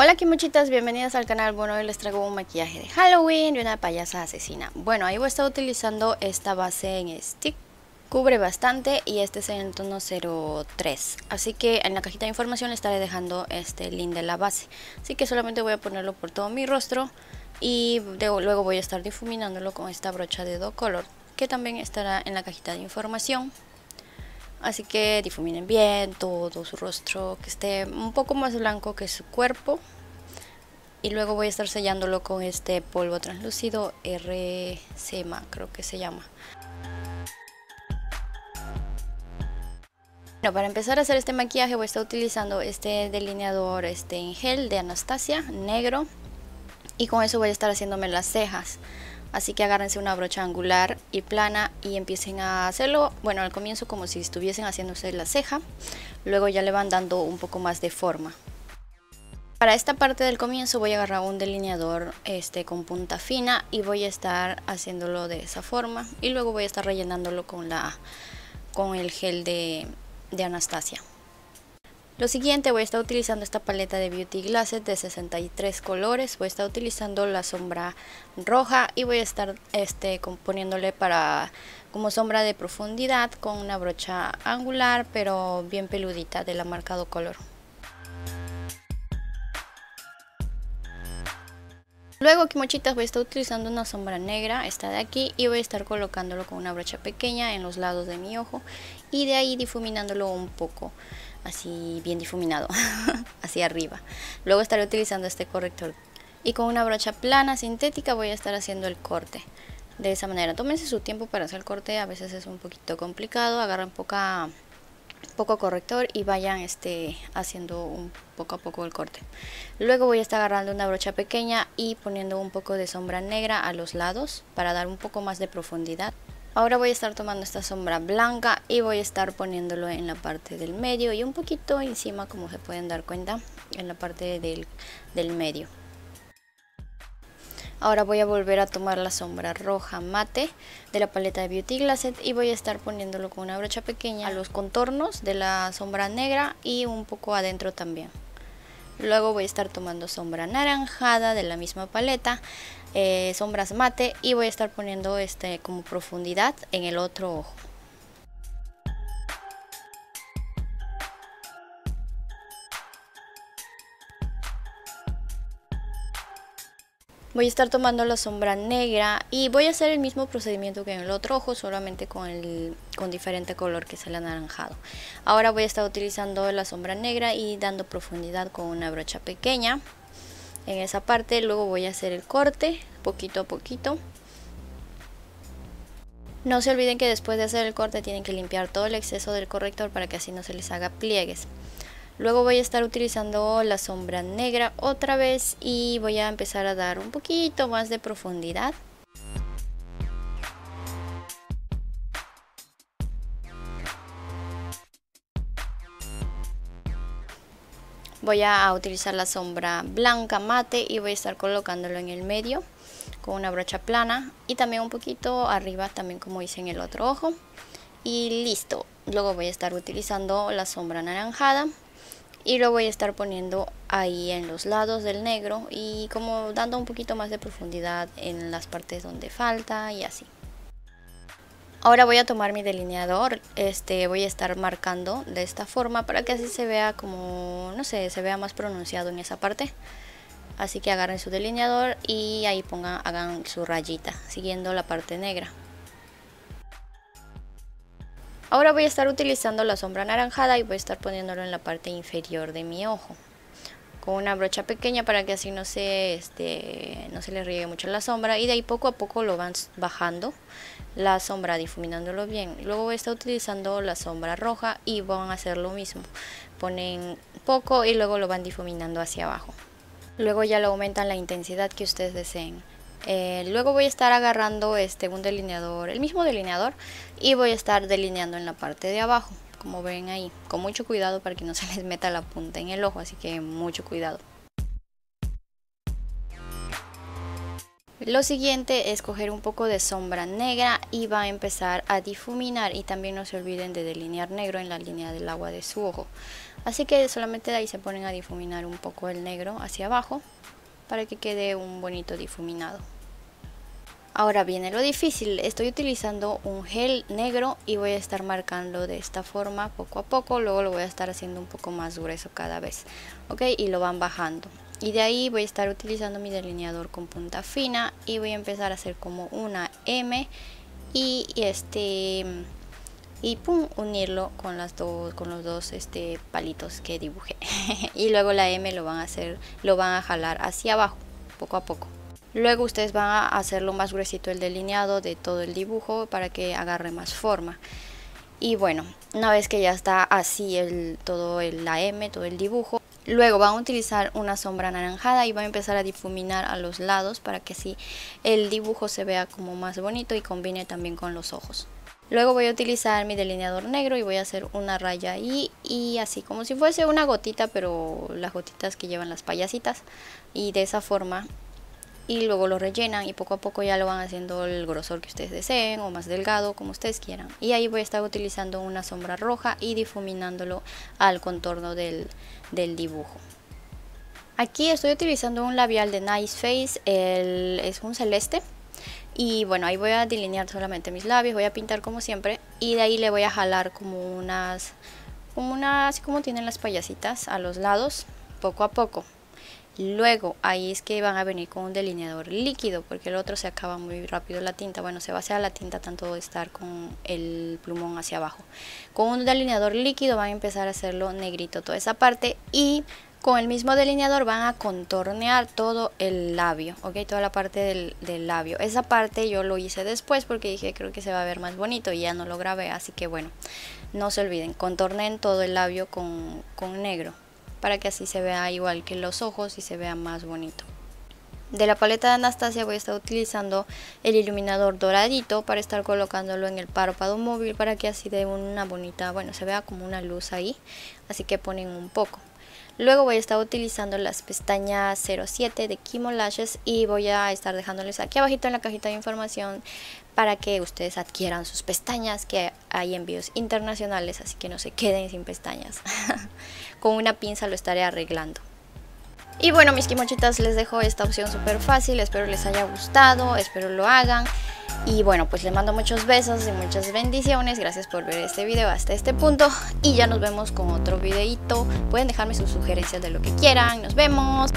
Hola muchitas, bienvenidas al canal. Bueno, hoy les traigo un maquillaje de Halloween y una payasa asesina. Bueno, ahí voy a estar utilizando esta base en stick. Cubre bastante y este es en el tono 03. Así que en la cajita de información estaré dejando este link de la base. Así que solamente voy a ponerlo por todo mi rostro y luego voy a estar difuminándolo con esta brocha de Do Color que también estará en la cajita de información. Así que difuminen bien todo su rostro, que esté un poco más blanco que su cuerpo. Y luego voy a estar sellándolo con este polvo translúcido RCMA, creo que se llama. Bueno, para empezar a hacer este maquillaje voy a estar utilizando este delineador este en gel de Anastasia, negro. Y con eso voy a estar haciéndome las cejas. Así que agárrense una brocha angular y plana y empiecen a hacerlo, bueno, al comienzo como si estuviesen haciéndose la ceja, luego ya le van dando un poco más de forma. Para esta parte del comienzo voy a agarrar un delineador este, con punta fina y voy a estar haciéndolo de esa forma y luego voy a estar rellenándolo con, la, con el gel de Anastasia. Lo siguiente voy a estar utilizando esta paleta de Beauty Glasses de 63 colores. Voy a estar utilizando la sombra roja y voy a estar este, para como sombra de profundidad con una brocha angular pero bien peludita de la marcado color. Luego aquí mochitas voy a estar utilizando una sombra negra, esta de aquí, y voy a estar colocándolo con una brocha pequeña en los lados de mi ojo y de ahí difuminándolo un poco así bien difuminado hacia arriba. Luego estaré utilizando este corrector y con una brocha plana sintética voy a estar haciendo el corte de esa manera. Tómense su tiempo para hacer el corte, a veces es un poquito complicado, agarran poca, poco corrector y vayan este, haciendo un poco a poco el corte. Luego voy a estar agarrando una brocha pequeña y poniendo un poco de sombra negra a los lados para dar un poco más de profundidad. Ahora voy a estar tomando esta sombra blanca y voy a estar poniéndolo en la parte del medio y un poquito encima como se pueden dar cuenta en la parte del, medio. Ahora voy a volver a tomar la sombra roja mate de la paleta de Beauty Glasset y voy a estar poniéndolo con una brocha pequeña a los contornos de la sombra negra y un poco adentro también. Luego voy a estar tomando sombra anaranjada de la misma paleta, eh, sombras mate y voy a estar poniendo este como profundidad en el otro ojo. Voy a estar tomando la sombra negra y voy a hacer el mismo procedimiento que en el otro ojo, solamente con, con diferente color que es el anaranjado. Ahora voy a estar utilizando la sombra negra y dando profundidad con una brocha pequeña en esa parte. Luego voy a hacer el corte poquito a poquito. No se olviden que después de hacer el corte tienen que limpiar todo el exceso del corrector para que así no se les haga pliegues. Luego voy a estar utilizando la sombra negra otra vez y voy a empezar a dar un poquito más de profundidad. voy a utilizar la sombra blanca mate y voy a estar colocándolo en el medio con una brocha plana y también un poquito arriba también como hice en el otro ojo y listo luego voy a estar utilizando la sombra anaranjada y lo voy a estar poniendo ahí en los lados del negro y como dando un poquito más de profundidad en las partes donde falta y así Ahora voy a tomar mi delineador, este, voy a estar marcando de esta forma para que así se vea como, no sé, se vea más pronunciado en esa parte. Así que agarren su delineador y ahí pongan, hagan su rayita, siguiendo la parte negra. Ahora voy a estar utilizando la sombra anaranjada y voy a estar poniéndolo en la parte inferior de mi ojo con una brocha pequeña para que así no se, este, no se le riegue mucho la sombra y de ahí poco a poco lo van bajando la sombra difuminándolo bien. Luego voy utilizando la sombra roja y van a hacer lo mismo. Ponen poco y luego lo van difuminando hacia abajo. Luego ya lo aumentan la intensidad que ustedes deseen. Eh, luego voy a estar agarrando este, un delineador, el mismo delineador, y voy a estar delineando en la parte de abajo como ven ahí, con mucho cuidado para que no se les meta la punta en el ojo, así que mucho cuidado. Lo siguiente es coger un poco de sombra negra y va a empezar a difuminar y también no se olviden de delinear negro en la línea del agua de su ojo. Así que solamente de ahí se ponen a difuminar un poco el negro hacia abajo para que quede un bonito difuminado. Ahora viene lo difícil, estoy utilizando un gel negro y voy a estar marcando de esta forma poco a poco, luego lo voy a estar haciendo un poco más grueso cada vez, ok, y lo van bajando. Y de ahí voy a estar utilizando mi delineador con punta fina y voy a empezar a hacer como una M y, este y pum, unirlo con las dos con los dos este palitos que dibujé. y luego la M lo van a hacer, lo van a jalar hacia abajo, poco a poco. Luego ustedes van a hacerlo más gruesito el delineado de todo el dibujo para que agarre más forma. Y bueno, una vez que ya está así el, todo el, la M, todo el dibujo, Luego van a utilizar una sombra anaranjada y van a empezar a difuminar a los lados para que así el dibujo se vea como más bonito y combine también con los ojos. Luego voy a utilizar mi delineador negro y voy a hacer una raya ahí y así como si fuese una gotita pero las gotitas que llevan las payasitas y de esa forma y luego lo rellenan y poco a poco ya lo van haciendo el grosor que ustedes deseen o más delgado como ustedes quieran y ahí voy a estar utilizando una sombra roja y difuminándolo al contorno del, dibujo aquí estoy utilizando un labial de Nice Face es un celeste y bueno ahí voy a delinear solamente mis labios voy a pintar como siempre y de ahí le voy a jalar como unas como unas como tienen las payasitas a los lados poco a poco Luego, ahí es que van a venir con un delineador líquido, porque el otro se acaba muy rápido la tinta. Bueno, se va a hacer la tinta tanto de estar con el plumón hacia abajo. Con un delineador líquido van a empezar a hacerlo negrito toda esa parte y con el mismo delineador van a contornear todo el labio, ok, toda la parte del, labio. Esa parte yo lo hice después porque dije creo que se va a ver más bonito y ya no lo grabé, así que bueno, no se olviden, contornen todo el labio con negro para que así se vea igual que los ojos y se vea más bonito. De la paleta de Anastasia voy a estar utilizando el iluminador doradito para estar colocándolo en el párpado móvil para que así dé una bonita, bueno, se vea como una luz ahí, así que ponen un poco. Luego voy a estar utilizando las pestañas 07 de Kimo Lashes y voy a estar dejándoles aquí abajito en la cajita de información para que ustedes adquieran sus pestañas, que hay envíos internacionales, así que no se queden sin pestañas. Con una pinza lo estaré arreglando. Y bueno mis kimochitas les dejo esta opción súper fácil, espero les haya gustado, espero lo hagan. Y bueno, pues les mando muchos besos y muchas bendiciones. Gracias por ver este video hasta este punto. Y ya nos vemos con otro videito. Pueden dejarme sus sugerencias de lo que quieran. Nos vemos.